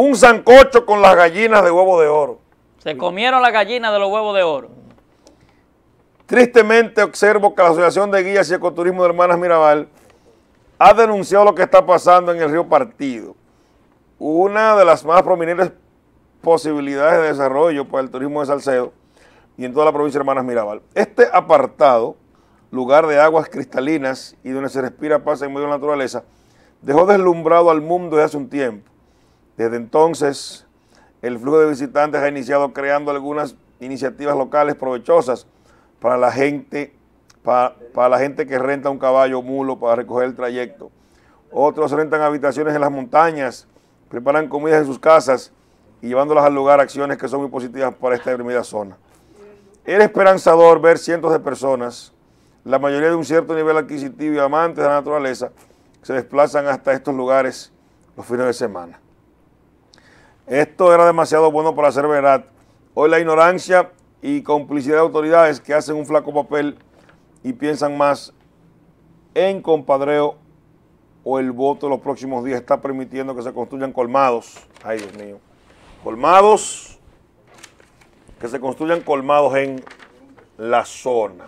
un zancocho con las gallinas de huevo de oro. Se comieron las gallinas de los huevos de oro. Tristemente observo que la Asociación de Guías y Ecoturismo de Hermanas Mirabal ha denunciado lo que está pasando en el río Partido. Una de las más prominentes posibilidades de desarrollo para el turismo de Salcedo y en toda la provincia de Hermanas Mirabal. Este apartado, lugar de aguas cristalinas y donde se respira paz en medio de la naturaleza, dejó deslumbrado al mundo desde hace un tiempo. Desde entonces, el flujo de visitantes ha iniciado creando algunas iniciativas locales provechosas para la gente, para, la gente que renta un caballo o mulo para recoger el trayecto. Otros rentan habitaciones en las montañas, preparan comidas en sus casas y llevándolas al lugar acciones que son muy positivas para esta hermosa zona. Era esperanzador ver cientos de personas, la mayoría de un cierto nivel adquisitivo y amantes de la naturaleza, que se desplazan hasta estos lugares los fines de semana. Esto era demasiado bueno para ser verdad. Hoy la ignorancia y complicidad de autoridades que hacen un flaco papel y piensan más en compadreo o el voto de los próximos días está permitiendo que se construyan colmados. Ay, Dios mío. Colmados. Que se construyan colmados en la zona.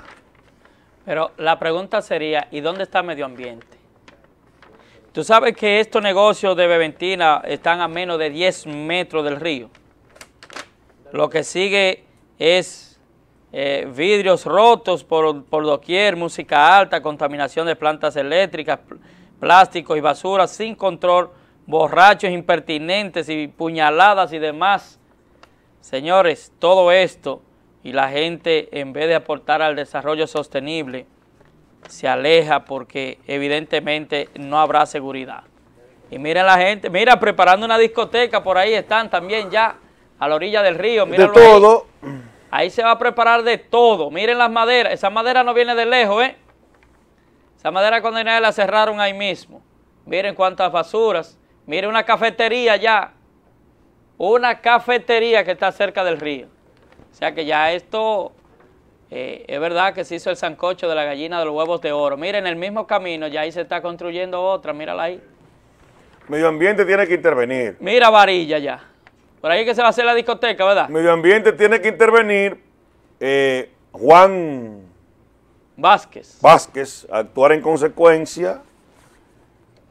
Pero la pregunta sería, ¿y dónde está medio ambiente? Tú sabes que estos negocios de Beventina están a menos de 10 metros del río. Lo que sigue es eh, vidrios rotos por, por doquier, música alta, contaminación de plantas eléctricas, plásticos y basura sin control, borrachos impertinentes y puñaladas y demás. Señores, todo esto y la gente en vez de aportar al desarrollo sostenible, se aleja porque evidentemente no habrá seguridad. Y miren la gente, mira, preparando una discoteca, por ahí están también ya, a la orilla del río. De todo. Ahí. se va a preparar de todo. Miren las maderas, esa madera no viene de lejos, ¿eh? Esa madera condenada la cerraron ahí mismo. Miren cuántas basuras. Miren una cafetería ya. Una cafetería que está cerca del río. O sea que ya esto eh, es verdad que se hizo el sancocho de la gallina de los huevos de oro. miren en el mismo camino ya ahí se está construyendo otra, mírala ahí. Medio ambiente tiene que intervenir. Mira varilla ya. Por ahí es que se va a hacer la discoteca, ¿verdad? Medio ambiente tiene que intervenir. Eh, Juan Vázquez. Vázquez, actuar en consecuencia,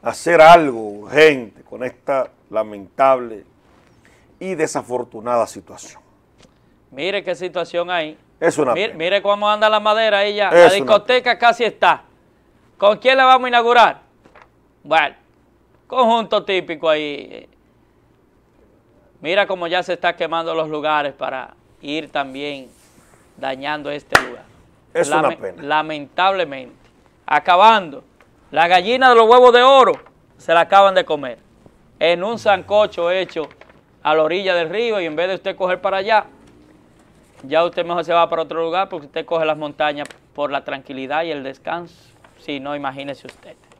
hacer algo urgente con esta lamentable y desafortunada situación. Mire qué situación hay. Es una mire, cómo anda la madera ahí ya. la discoteca casi está. ¿Con quién la vamos a inaugurar? Bueno, conjunto típico ahí. Mira cómo ya se está quemando los lugares para ir también dañando este lugar. Es una pena. Lamentablemente. Acabando. La gallina de los huevos de oro se la acaban de comer. En un sancocho hecho a la orilla del río y en vez de usted coger para allá, ya usted mejor se va para otro lugar porque usted coge las montañas por la tranquilidad y el descanso. Si no, imagínese usted.